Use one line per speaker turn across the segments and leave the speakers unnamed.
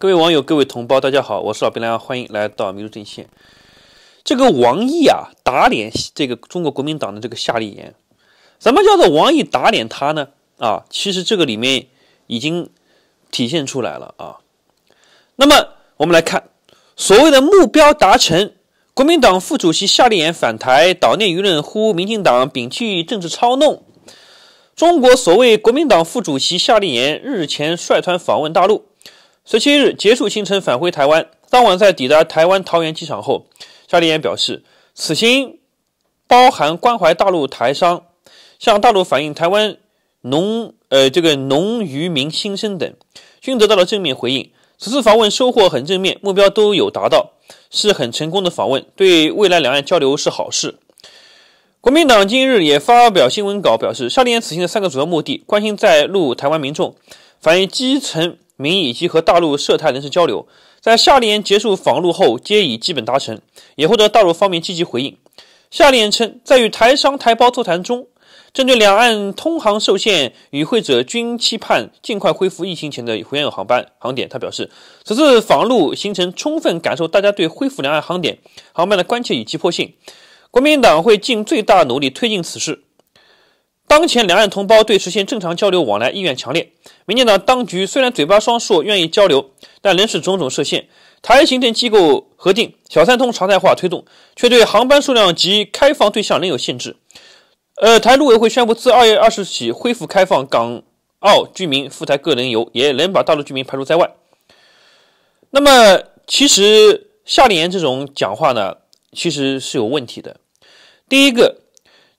各位网友，各位同胞，大家好，我是老兵亮，欢迎来到民族前线。这个王毅啊，打脸这个中国国民党的这个夏立言，什么叫做王毅打脸他呢？啊，其实这个里面已经体现出来了啊。那么我们来看，所谓的目标达成，国民党副主席夏立言返台，岛内舆论呼，民进党摒弃政治操弄。中国所谓国民党副主席夏立言日前率团访问大陆。十七日结束行程返回台湾。当晚在抵达台湾桃园机场后，夏立言表示，此行包含关怀大陆台商，向大陆反映台湾农呃这个农渔民心声等，均得到了正面回应。此次访问收获很正面，目标都有达到，是很成功的访问，对未来两岸交流是好事。国民党今日也发表新闻稿表示，夏立言此行的三个主要目的，关心在陆台湾民众，反映基层。民意以及和大陆涉台人士交流，在夏令言结束访陆后，皆已基本达成，也获得大陆方面积极回应。夏令言称，在与台商台胞座谈中，针对两岸通航受限，与会者均期盼尽快恢复疫情前的回两岸航班航点，他表示，此次访陆行程充分感受大家对恢复两岸航点航班的关切与急迫性，国民党会尽最大努力推进此事。当前两岸同胞对实现正常交流往来意愿强烈。民进党当局虽然嘴巴双说愿意交流，但仍是种种设限。台行政机构核定“小三通”常态化推动，却对航班数量及开放对象仍有限制。呃，台陆委会宣布自二月二十起恢复开放港、澳居民赴台个人游，也能把大陆居民排除在外。那么，其实夏令言这种讲话呢，其实是有问题的。第一个。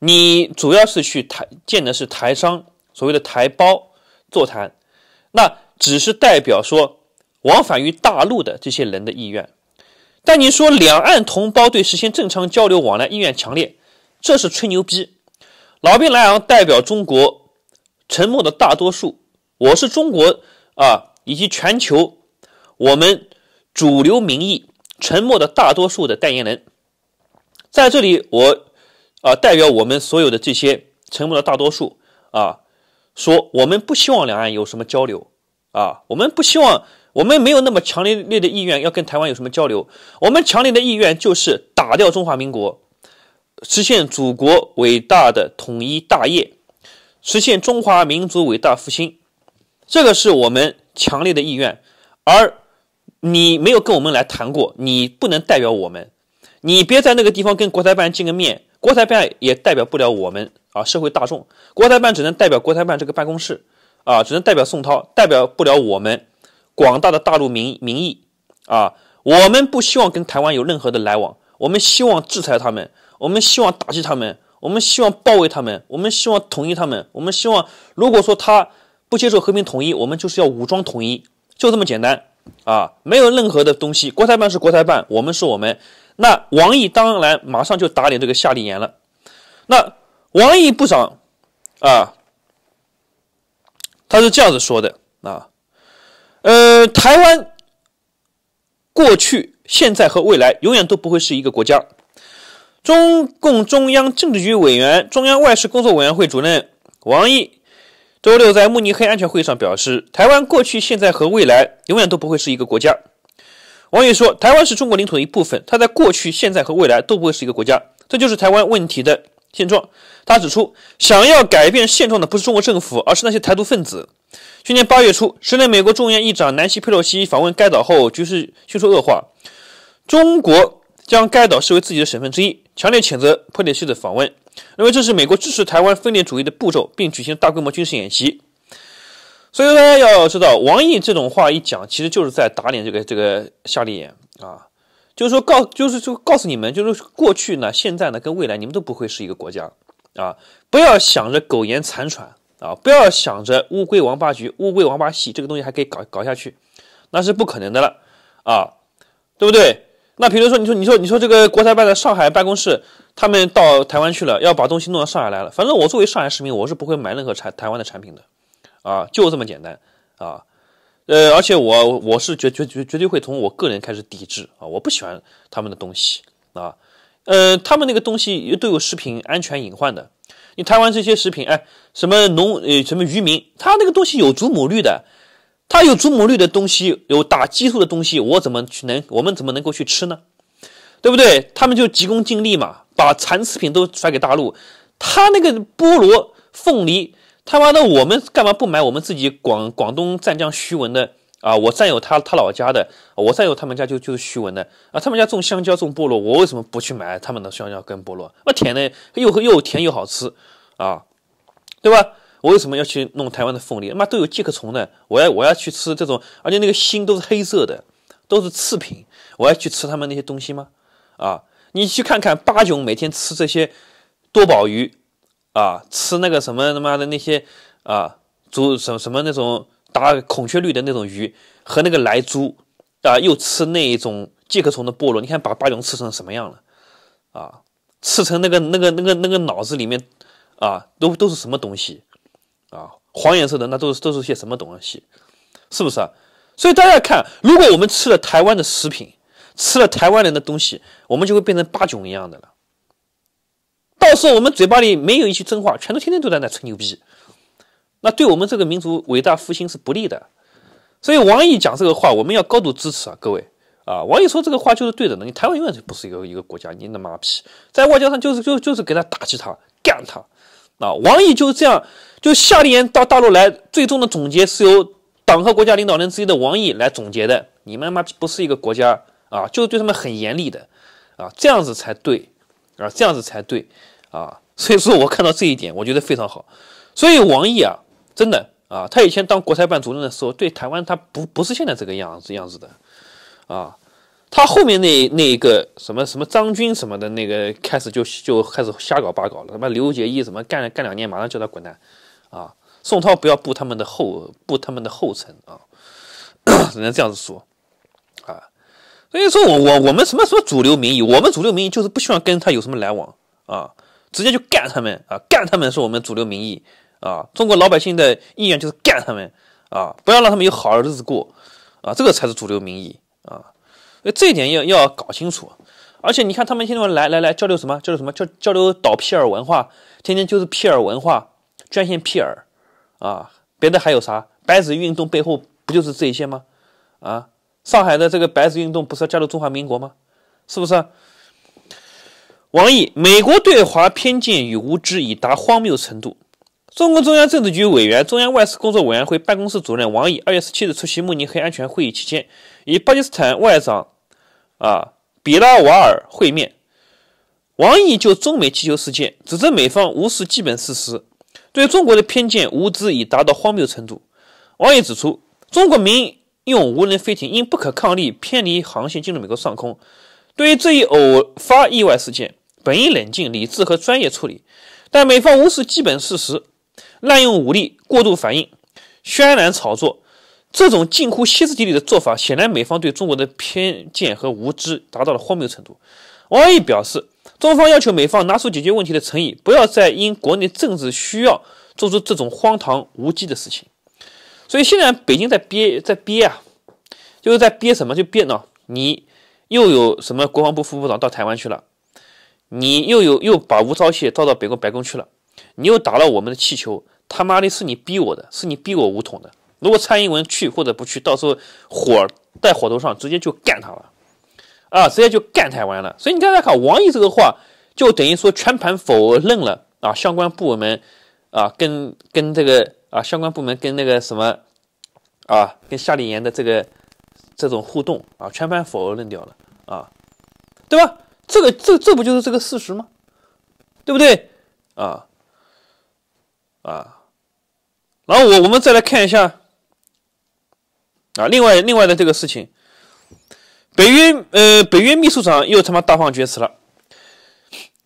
你主要是去台见的是台商，所谓的台胞座谈，那只是代表说往返于大陆的这些人的意愿。但你说两岸同胞对实现正常交流往来意愿强烈，这是吹牛逼。老兵莱昂代表中国沉默的大多数，我是中国啊，以及全球我们主流民意沉默的大多数的代言人，在这里我。啊，代表我们所有的这些沉默的大多数啊，说我们不希望两岸有什么交流啊，我们不希望，我们没有那么强烈的意愿要跟台湾有什么交流，我们强烈的意愿就是打掉中华民国，实现祖国伟大的统一大业，实现中华民族伟大复兴，这个是我们强烈的意愿，而你没有跟我们来谈过，你不能代表我们，你别在那个地方跟国台办见个面。国台办也代表不了我们啊，社会大众。国台办只能代表国台办这个办公室，啊，只能代表宋涛，代表不了我们广大的大陆民民意，啊，我们不希望跟台湾有任何的来往，我们希望制裁他们，我们希望打击他们，我们希望包围他们，我们希望统一他们，我们希望，如果说他不接受和平统一，我们就是要武装统一，就这么简单，啊，没有任何的东西。国台办是国台办，我们是我们。那王毅当然马上就打脸这个夏立言了。那王毅部长啊，他是这样子说的啊，呃，台湾过去、现在和未来永远都不会是一个国家。中共中央政治局委员、中央外事工作委员会主任王毅，周六在慕尼黑安全会议上表示，台湾过去、现在和未来永远都不会是一个国家。王毅说：“台湾是中国领土的一部分，它在过去、现在和未来都不会是一个国家，这就是台湾问题的现状。”他指出，想要改变现状的不是中国政府，而是那些台独分子。去年八月初，时任美国众院议长南希·佩洛西访问该岛后，局势迅速恶化。中国将该岛视为自己的省份之一，强烈谴责佩洛西的访问，认为这是美国支持台湾分裂主义的步骤，并举行大规模军事演习。所以大家要知道，王毅这种话一讲，其实就是在打脸这个这个夏立言啊，就是说告，就是就告诉你们，就是过去呢、现在呢、跟未来，你们都不会是一个国家啊，不要想着苟延残喘啊，不要想着乌龟王八局、乌龟王八戏这个东西还可以搞搞下去，那是不可能的了啊，对不对？那比如说你说你说你说这个国台办的上海办公室，他们到台湾去了，要把东西弄到上海来了，反正我作为上海市民，我是不会买任何产台湾的产品的。啊，就这么简单，啊，呃，而且我我是绝绝绝绝对会从我个人开始抵制啊，我不喜欢他们的东西啊，呃，他们那个东西都有食品安全隐患的，你台湾这些食品，哎，什么农呃什么渔民，他那个东西有祖母绿的，他有祖母绿的东西，有打激素的东西，我怎么去能，我们怎么能够去吃呢？对不对？他们就急功近利嘛，把残次品都甩给大陆，他那个菠萝、凤梨。他妈的，我们干嘛不买我们自己广广东湛江徐闻的啊？我占有他他老家的，我占有他们家就就是徐闻的啊。他们家种香蕉种菠萝，我为什么不去买他们的香蕉跟菠萝？我甜的又又甜又好吃啊，对吧？我为什么要去弄台湾的凤梨？妈都有寄壳虫的，我要我要去吃这种，而且那个心都是黑色的，都是次品。我要去吃他们那些东西吗？啊，你去看看八囧每天吃这些多宝鱼。啊，吃那个什么他妈的那些，啊，猪什么什么那种打孔雀绿的那种鱼和那个莱猪啊，又吃那一种介壳虫的菠萝，你看把八囧吃成什么样了？啊，吃成那个那个那个那个脑子里面，啊，都都是什么东西？啊，黄颜色的那都是都是些什么东西？是不是啊？所以大家看，如果我们吃了台湾的食品，吃了台湾人的东西，我们就会变成八囧一样的了。到时候我们嘴巴里没有一句真话，全都天天都在那吹牛逼，那对我们这个民族伟大复兴是不利的。所以王毅讲这个话，我们要高度支持啊，各位啊，王毅说这个话就是对的。你台湾永远就不是一个一个国家，你他妈批，在外交上就是就就是给他打击他干他啊。王毅就是这样，就夏令言到大陆来，最终的总结是由党和国家领导人之一的王毅来总结的。你他妈不是一个国家啊，就是对他们很严厉的啊，这样子才对啊，这样子才对。啊，所以说我看到这一点，我觉得非常好。所以王毅啊，真的啊，他以前当国台办主任的时候，对台湾他不不是现在这个样子样子的，啊，他后面那那一个什么什么张军什么的那个开始就就开始瞎搞八搞了，他妈刘捷一什么干干两年，马上叫他滚蛋，啊，宋涛不要步他们的后步他们的后尘啊，只能这样子说，啊，所以说我我我们什么什么主流民意，我们主流民意就是不希望跟他有什么来往啊。直接就干他们啊！干他们是我们主流民意啊！中国老百姓的意愿就是干他们啊！不要让他们有好日子过啊！这个才是主流民意啊！所以这一点要要搞清楚。而且你看他们现在来来来交流什么？交流什么？交交流倒屁耳文化，天天就是屁耳文化，捐献屁耳啊！别的还有啥？白纸运动背后不就是这些吗？啊！上海的这个白纸运动不是要加入中华民国吗？是不是？王毅：美国对华偏见与无知已达荒谬程度。中共中央政治局委员、中央外事工作委员会办公室主任王毅，二月十七日出席慕尼黑安全会议期间，与巴基斯坦外长啊比拉瓦尔会面。王毅就中美气球事件指责美方无视基本事实，对中国的偏见无知已达到荒谬程度。王毅指出，中国民用无人飞艇因不可抗力偏离航线进入美国上空，对于这一偶发意外事件。本应冷静、理智和专业处理，但美方无视基本事实，滥用武力，过度反应，渲染炒作，这种近乎歇斯底里的做法，显然美方对中国的偏见和无知达到了荒谬程度。王毅表示，中方要求美方拿出解决问题的诚意，不要再因国内政治需要做出这种荒唐无稽的事情。所以现在北京在憋，在憋啊，就是在憋什么？就憋呢？你又有什么国防部副部长到台湾去了？你又有又把吴钊燮招到北国白宫去了，你又打了我们的气球，他妈的是你逼我的，是你逼我武统的。如果蔡英文去或者不去，到时候火在火头上，直接就干他了，啊，直接就干台湾了。所以你大家看，王毅这个话就等于说全盘否认了啊，相关部门啊，跟跟这个啊，相关部门跟那个什么啊，跟夏立言的这个这种互动啊，全盘否认掉了啊，对吧？这个这这不就是这个事实吗？对不对？啊啊，然后我我们再来看一下啊，另外另外的这个事情，北约呃，北约秘书长又他妈大放厥词了。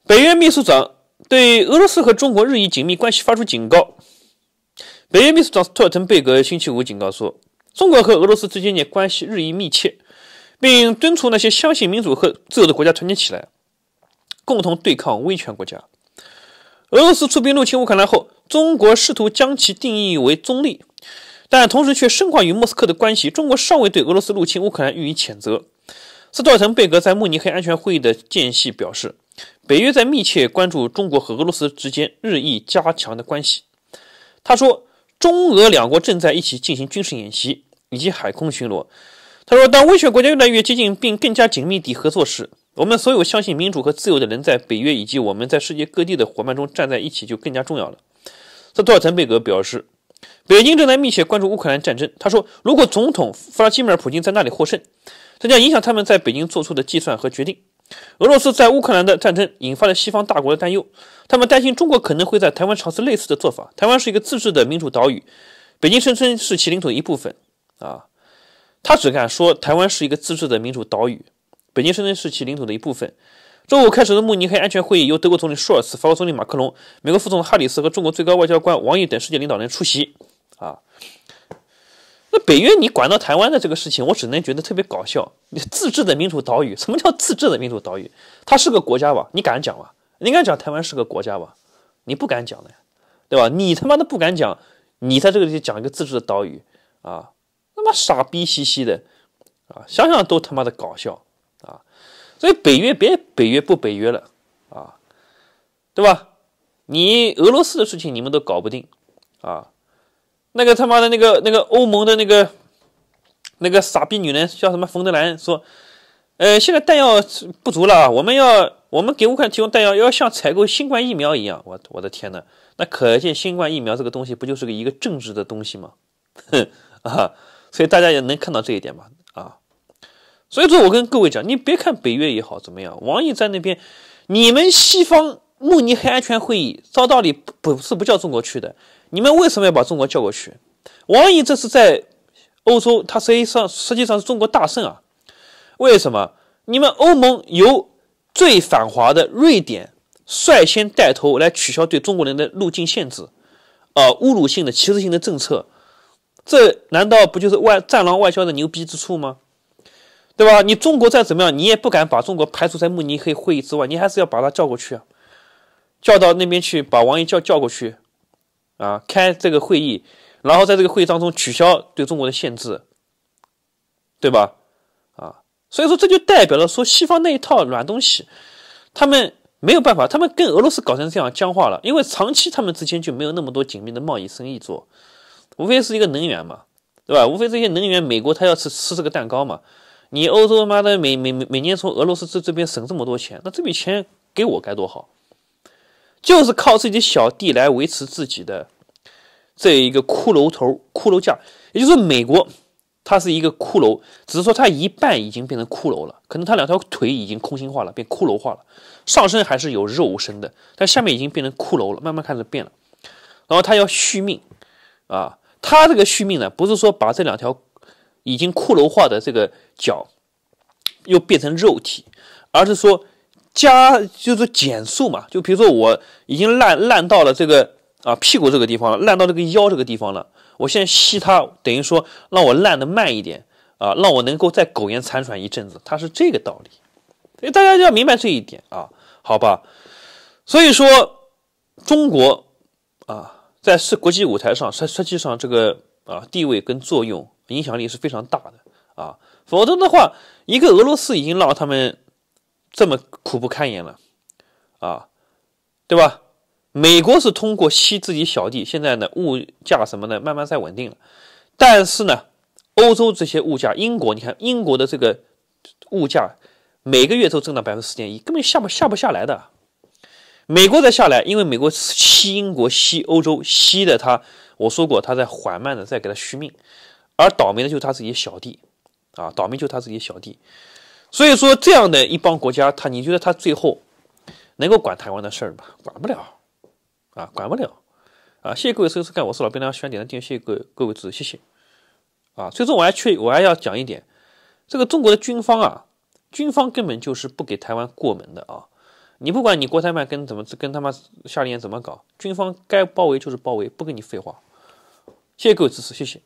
北约秘书长对俄罗斯托尔滕贝格星期五警告说，中国和俄罗斯之间的关系日益密切。并敦促那些相信民主和自由的国家团结起来，共同对抗威权国家。俄罗斯出兵入侵乌克兰后，中国试图将其定义为中立，但同时却深化与莫斯科的关系。中国尚未对俄罗斯入侵乌克兰予以谴责。斯托滕贝格在慕尼黑安全会议的间隙表示，北约在密切关注中国和俄罗斯之间日益加强的关系。他说，中俄两国正在一起进行军事演习以及海空巡逻。他说：“当威胁国家越来越接近并更加紧密地合作时，我们所有相信民主和自由的人在北约以及我们在世界各地的伙伴中站在一起就更加重要了。”斯托尔滕贝格表示：“北京正在密切关注乌克兰战争。他说，如果总统弗拉基米尔·普京在那里获胜，这将影响他们在北京做出的计算和决定。俄罗斯在乌克兰的战争引发了西方大国的担忧，他们担心中国可能会在台湾尝试类似的做法。台湾是一个自治的民主岛屿，北京声称是其领土的一部分。”啊。他只敢说台湾是一个自治的民主岛屿，北京、深圳是其领土的一部分。周五开始的慕尼黑安全会议由德国总理舒尔茨、法国总理马克龙、美国副总哈里斯和中国最高外交官王毅等世界领导人出席。啊，那北约你管到台湾的这个事情，我只能觉得特别搞笑。你自治的民主岛屿，什么叫自治的民主岛屿？它是个国家吧？你敢讲吗？你敢讲台湾是个国家吧？你不敢讲的，对吧？你他妈的不敢讲，你在这个里讲一个自治的岛屿啊？他妈傻逼兮兮的，啊，想想都他妈的搞笑，啊，所以北约别北约不北约了，啊，对吧？你俄罗斯的事情你们都搞不定，啊，那个他妈的那个那个欧盟的那个那个傻逼女人叫什么冯德兰说，呃，现在弹药不足了，我们要我们给乌克兰提供弹药，要像采购新冠疫苗一样，我我的天哪，那可见新冠疫苗这个东西不就是个一个政治的东西吗？哼 啊。所以大家也能看到这一点吧，啊，所以说我跟各位讲，你别看北约也好怎么样，王毅在那边，你们西方慕尼黑安全会议，照道理不不是不叫中国去的，你们为什么要把中国叫过去？王毅这是在欧洲，他实际上实际上是中国大胜啊，为什么？你们欧盟由最反华的瑞典率先带头来取消对中国人的入境限制，啊，侮辱性的歧视性的政策。这难道不就是外战狼外交的牛逼之处吗？对吧？你中国再怎么样，你也不敢把中国排除在慕尼黑会议之外，你还是要把他叫过去啊，叫到那边去，把王毅叫叫过去，啊，开这个会议，然后在这个会议当中取消对中国的限制，对吧？啊，所以说这就代表了说西方那一套软东西，他们没有办法，他们跟俄罗斯搞成这样僵化了，因为长期他们之间就没有那么多紧密的贸易生意做。无非是一个能源嘛，对吧？无非这些能源，美国他要吃吃这个蛋糕嘛。你欧洲妈的，每每每年从俄罗斯这这边省这么多钱，那这笔钱给我该多好！就是靠自己小弟来维持自己的这一个骷髅头、骷髅架，也就是美国，它是一个骷髅，只是说它一半已经变成骷髅了，可能它两条腿已经空心化了，变骷髅化了，上身还是有肉身的，但下面已经变成骷髅了，慢慢开始变了。然后他要续命，啊！他这个续命呢，不是说把这两条已经骷髅化的这个脚又变成肉体，而是说加就是减速嘛。就比如说我已经烂烂到了这个啊屁股这个地方了，烂到这个腰这个地方了，我现在吸它，等于说让我烂得慢一点啊，让我能够再苟延残喘一阵子。它是这个道理，所以大家就要明白这一点啊，好吧？所以说中国啊。在世国际舞台上，实实际上这个啊地位跟作用、影响力是非常大的啊。否则的话，一个俄罗斯已经让他们这么苦不堪言了啊，对吧？美国是通过吸自己小弟，现在呢物价什么的慢慢在稳定了，但是呢欧洲这些物价，英国你看英国的这个物价每个月都增长百分之四点一，根本下不下不下来的。美国再下来，因为美国吸英国吸欧洲吸的他，我说过他在缓慢的在给他续命，而倒霉的就是他自己小弟，啊，倒霉就他自己小弟，所以说这样的一帮国家，他你觉得他最后能够管台湾的事儿吗？管不了，啊，管不了，啊，谢谢各位收看，我是老兵，大家喜欢点赞订阅，谢谢各位各位支持，谢谢，啊，最终我还去我还要讲一点，这个中国的军方啊，军方根本就是不给台湾过门的啊。你不管你国台办跟怎么，跟他妈夏营怎么搞，军方该包围就是包围，不跟你废话。谢谢各位支持，谢谢。